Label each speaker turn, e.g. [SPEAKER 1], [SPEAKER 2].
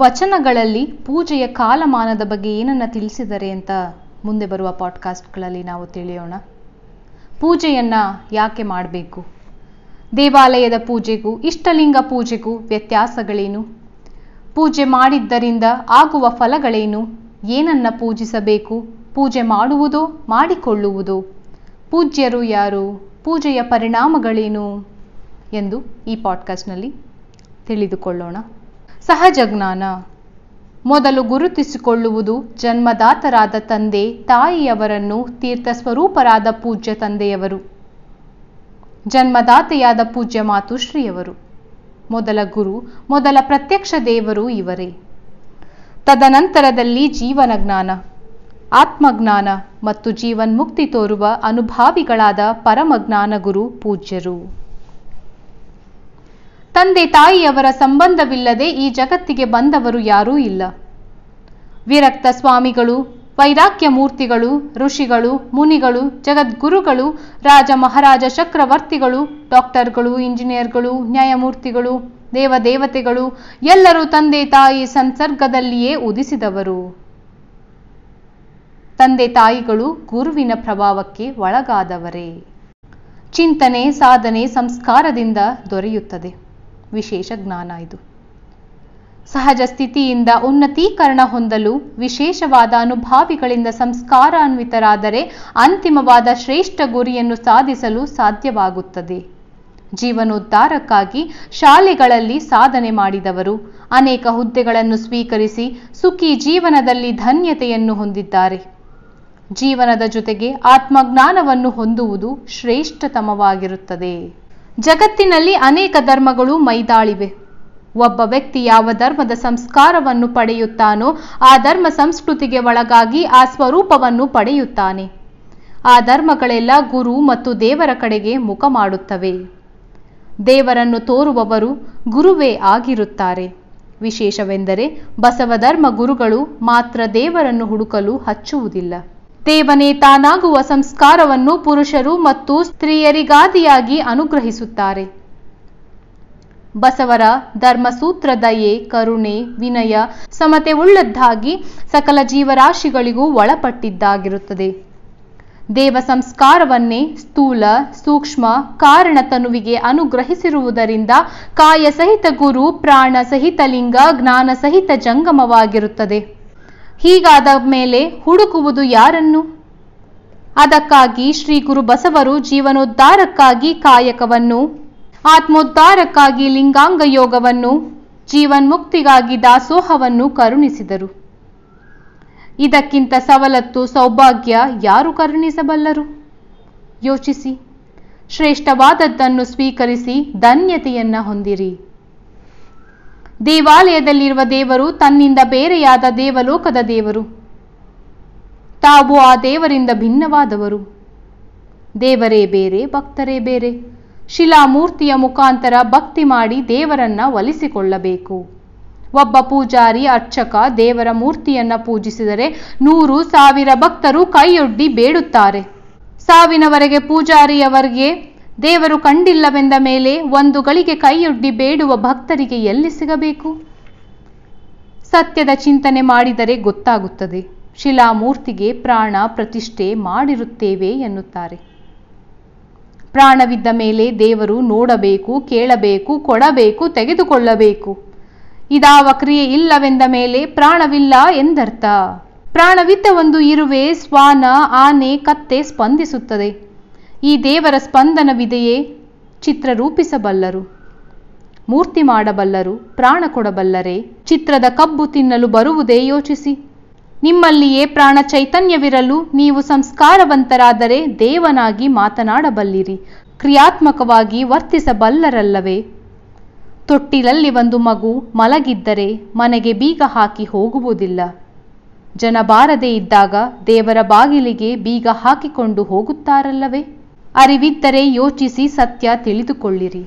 [SPEAKER 1] ವಚನಗಳಲ್ಲಿ ಪೂಜೆಯ ಕಾಲಮಾನದ ಬಗ್ಗೆ ಏನನ್ನು ತಿಳಿಸಿದರೆ ಅಂತ ಮುಂದೆ ಬರುವ ಪಾಡ್ಕಾಸ್ಟ್ಗಳಲ್ಲಿ ನಾವು ತಿಳಿಯೋಣ ಪೂಜೆಯನ್ನು ಯಾಕೆ ಮಾಡಬೇಕು ದೇವಾಲಯದ ಪೂಜೆಗೂ ಇಷ್ಟಲಿಂಗ ಪೂಜೆಗೂ ವ್ಯತ್ಯಾಸಗಳೇನು ಪೂಜೆ ಮಾಡಿದ್ದರಿಂದ ಆಗುವ ಫಲಗಳೇನು ಏನನ್ನ ಪೂಜಿಸಬೇಕು ಪೂಜೆ ಮಾಡುವುದೋ ಮಾಡಿಕೊಳ್ಳುವುದೋ ಪೂಜ್ಯರು ಯಾರು ಪೂಜೆಯ ಪರಿಣಾಮಗಳೇನು ಎಂದು ಈ ಪಾಡ್ಕಾಸ್ಟ್ನಲ್ಲಿ ತಿಳಿದುಕೊಳ್ಳೋಣ ಸಹಜ ಜ್ಞಾನ ಮೊದಲು ಗುರುತಿಸಿಕೊಳ್ಳುವುದು ಜನ್ಮದಾತರಾದ ತಂದೆ ತಾಯಿಯವರನ್ನು ತೀರ್ಥ ಸ್ವರೂಪರಾದ ಪೂಜ್ಯ ತಂದೆಯವರು ಜನ್ಮದಾತೆಯಾದ ಪೂಜ್ಯ ಮಾತುಶ್ರೀಯವರು ಮೊದಲ ಗುರು ಮೊದಲ ಪ್ರತ್ಯಕ್ಷ ದೇವರು ಇವರೇ ತದನಂತರದಲ್ಲಿ ಜೀವನ ಜ್ಞಾನ ಆತ್ಮಜ್ಞಾನ ಮತ್ತು ಜೀವನ್ಮುಕ್ತಿ ತೋರುವ ಅನುಭಾವಿಗಳಾದ ಪರಮಜ್ಞಾನ ಗುರು ಪೂಜ್ಯರು ತಂದೆ ತಾಯಿಯವರ ಸಂಬಂಧವಿಲ್ಲದೆ ಈ ಜಗತ್ತಿಗೆ ಬಂದವರು ಯಾರೂ ಇಲ್ಲ ವಿರಕ್ತ ಸ್ವಾಮಿಗಳು ವೈರಾಕ್ಯ ಮೂರ್ತಿಗಳು ಋಷಿಗಳು ಮುನಿಗಳು ಜಗದ್ಗುರುಗಳು ರಾಜ ಮಹಾರಾಜ ಚಕ್ರವರ್ತಿಗಳು ಡಾಕ್ಟರ್ಗಳು ಇಂಜಿನಿಯರ್ಗಳು ನ್ಯಾಯಮೂರ್ತಿಗಳು ದೇವದೇವತೆಗಳು ಎಲ್ಲರೂ ತಂದೆ ತಾಯಿ ಸಂಸರ್ಗದಲ್ಲಿಯೇ ಉದಿಸಿದವರು ತಂದೆ ತಾಯಿಗಳು ಗುರುವಿನ ಪ್ರಭಾವಕ್ಕೆ ಒಳಗಾದವರೇ ಚಿಂತನೆ ಸಾಧನೆ ಸಂಸ್ಕಾರದಿಂದ ದೊರೆಯುತ್ತದೆ ವಿಶೇಷ ಜ್ಞಾನ ಇದು ಸಹಜ ಸ್ಥಿತಿಯಿಂದ ಉನ್ನತೀಕರಣ ಹೊಂದಲು ವಿಶೇಷವಾದ ಅನುಭಾವಿಗಳಿಂದ ಸಂಸ್ಕಾರಾನ್ವಿತರಾದರೆ ಅಂತಿಮವಾದ ಶ್ರೇಷ್ಠ ಗುರಿಯನ್ನು ಸಾಧಿಸಲು ಸಾಧ್ಯವಾಗುತ್ತದೆ ಜೀವನೋದ್ಧಾರಕ್ಕಾಗಿ ಶಾಲೆಗಳಲ್ಲಿ ಸಾಧನೆ ಮಾಡಿದವರು ಅನೇಕ ಹುದ್ದೆಗಳನ್ನು ಸ್ವೀಕರಿಸಿ ಸುಖಿ ಜೀವನದಲ್ಲಿ ಧನ್ಯತೆಯನ್ನು ಹೊಂದಿದ್ದಾರೆ ಜೀವನದ ಜೊತೆಗೆ ಆತ್ಮಜ್ಞಾನವನ್ನು ಹೊಂದುವುದು ಶ್ರೇಷ್ಠತಮವಾಗಿರುತ್ತದೆ ಜಗತ್ತಿನಲ್ಲಿ ಅನೇಕ ಧರ್ಮಗಳು ಮೈದಾಳಿವೆ ಒಬ್ಬ ವ್ಯಕ್ತಿ ಯಾವ ಧರ್ಮದ ಸಂಸ್ಕಾರವನ್ನು ಪಡೆಯುತ್ತಾನೋ ಆ ಧರ್ಮ ಸಂಸ್ಕೃತಿಗೆ ಒಳಗಾಗಿ ಆ ಸ್ವರೂಪವನ್ನು ಪಡೆಯುತ್ತಾನೆ ಆ ಧರ್ಮಗಳೆಲ್ಲ ಗುರು ಮತ್ತು ದೇವರ ಕಡೆಗೆ ಮುಖ ಮಾಡುತ್ತವೆ ದೇವರನ್ನು ತೋರುವವರು ಗುರುವೇ ಆಗಿರುತ್ತಾರೆ ವಿಶೇಷವೆಂದರೆ ಬಸವ ಧರ್ಮ ಗುರುಗಳು ಮಾತ್ರ ದೇವರನ್ನು ಹುಡುಕಲು ಹಚ್ಚುವುದಿಲ್ಲ ದೇವನೇ ತಾನಾಗುವ ಸಂಸ್ಕಾರವನ್ನು ಪುರುಷರು ಮತ್ತು ಸ್ತ್ರೀಯರಿಗಾದಿಯಾಗಿ ಅನುಗ್ರಹಿಸುತ್ತಾರೆ ಬಸವರ ಧರ್ಮಸೂತ್ರ ದಯೆ ಕರುಣೆ ವಿನಯ ಸಮತೆ ಉಳ್ಳದ್ದಾಗಿ ಸಕಲ ಜೀವರಾಶಿಗಳಿಗೂ ಒಳಪಟ್ಟಿದ್ದಾಗಿರುತ್ತದೆ ದೇವ ಸಂಸ್ಕಾರವನ್ನೇ ಸ್ಥೂಲ ಸೂಕ್ಷ್ಮ ಕಾರಣ ತನುವಿಗೆ ಅನುಗ್ರಹಿಸಿರುವುದರಿಂದ ಕಾಯ ಸಹಿತ ಗುರು ಪ್ರಾಣ ಸಹಿತ ಲಿಂಗ ಜ್ಞಾನ ಸಹಿತ ಜಂಗಮವಾಗಿರುತ್ತದೆ ಹೀಗಾದ ಮೇಲೆ ಹುಡುಕುವುದು ಯಾರನ್ನು ಅದಕ್ಕಾಗಿ ಶ್ರೀ ಗುರು ಬಸವರು ಜೀವನೋದ್ಧಾರಕ್ಕಾಗಿ ಕಾಯಕವನ್ನು ಆತ್ಮೋದ್ಧಾರಕ್ಕಾಗಿ ಲಿಂಗಾಂಗ ಯೋಗವನ್ನು ಜೀವನ್ಮುಕ್ತಿಗಾಗಿ ದಾಸೋಹವನ್ನು ಕರುಣಿಸಿದರು ಇದಕ್ಕಿಂತ ಸವಲತ್ತು ಸೌಭಾಗ್ಯ ಯಾರು ಕರುಣಿಸಬಲ್ಲರು ಯೋಚಿಸಿ ಶ್ರೇಷ್ಠವಾದದ್ದನ್ನು ಸ್ವೀಕರಿಸಿ ಧನ್ಯತೆಯನ್ನ ಹೊಂದಿರಿ ದೇವಾಲಯದಲ್ಲಿರುವ ದೇವರು ತನ್ನಿಂದ ಬೇರೆಯಾದ ದೇವಲೋಕದ ದೇವರು ತಾವು ಆ ದೇವರಿಂದ ಭಿನ್ನವಾದವರು ದೇವರೇ ಬೇರೆ ಭಕ್ತರೇ ಬೇರೆ ಶಿಲಾಮೂರ್ತಿಯ ಮುಖಾಂತರ ಭಕ್ತಿ ಮಾಡಿ ದೇವರನ್ನ ಒಲಿಸಿಕೊಳ್ಳಬೇಕು ಒಬ್ಬ ಪೂಜಾರಿ ಅರ್ಚಕ ದೇವರ ಮೂರ್ತಿಯನ್ನ ಪೂಜಿಸಿದರೆ ನೂರು ಸಾವಿರ ಭಕ್ತರು ಕೈಯೊಡ್ಡಿ ಬೇಡುತ್ತಾರೆ ಸಾವಿನವರೆಗೆ ಪೂಜಾರಿಯವರಿಗೆ ದೇವರು ಕಂಡಿಲ್ಲವೆಂದ ಮೇಲೆ ಒಂದು ಗಳಿಗೆ ಕೈಯೊಡ್ಡಿ ಬೇಡುವ ಭಕ್ತರಿಗೆ ಎಲ್ಲಿ ಸಿಗಬೇಕು ಸತ್ಯದ ಚಿಂತನೆ ಮಾಡಿದರೆ ಗೊತ್ತಾಗುತ್ತದೆ ಶಿಲಾಮೂರ್ತಿಗೆ ಪ್ರಾಣ ಪ್ರತಿಷ್ಠೆ ಮಾಡಿರುತ್ತೇವೆ ಎನ್ನುತ್ತಾರೆ ಪ್ರಾಣವಿದ್ದ ಮೇಲೆ ದೇವರು ನೋಡಬೇಕು ಕೇಳಬೇಕು ಕೊಡಬೇಕು ತೆಗೆದುಕೊಳ್ಳಬೇಕು ಇದಾವ ಕ್ರಿಯೆ ಇಲ್ಲವೆಂದ ಮೇಲೆ ಪ್ರಾಣವಿಲ್ಲ ಎಂದರ್ಥ ಪ್ರಾಣವಿದ್ದ ಒಂದು ಇರುವೆ ಸ್ವಾನ ಆನೆ ಕತ್ತೆ ಸ್ಪಂದಿಸುತ್ತದೆ ಈ ದೇವರ ಸ್ಪಂದನವಿದೆಯೇ ಚಿತ್ರ ರೂಪಿಸಬಲ್ಲರು ಮೂರ್ತಿ ಮಾಡಬಲ್ಲರು ಪ್ರಾಣ ಕೊಡಬಲ್ಲರೆ ಚಿತ್ರದ ಕಬ್ಬು ತಿನ್ನಲು ಬರುವುದೇ ಯೋಚಿಸಿ ನಿಮ್ಮಲ್ಲಿಯೇ ಪ್ರಾಣ ಚೈತನ್ಯವಿರಲು ನೀವು ಸಂಸ್ಕಾರವಂತರಾದರೆ ದೇವನಾಗಿ ಮಾತನಾಡಬಲ್ಲಿರಿ ಕ್ರಿಯಾತ್ಮಕವಾಗಿ ವರ್ತಿಸಬಲ್ಲರಲ್ಲವೇ ತೊಟ್ಟಿಲಲ್ಲಿ ಒಂದು ಮಗು ಮಲಗಿದ್ದರೆ ಮನೆಗೆ ಬೀಗ ಹಾಕಿ ಹೋಗುವುದಿಲ್ಲ ಜನ ಬಾರದೇ ಇದ್ದಾಗ ದೇವರ ಬಾಗಿಲಿಗೆ ಬೀಗ ಹಾಕಿಕೊಂಡು ಹೋಗುತ್ತಾರಲ್ಲವೇ ಅರಿವಿದ್ದರೆ ಯೋಚಿಸಿ ಸತ್ಯ ತಿಳಿದುಕೊಳ್ಳಿರಿ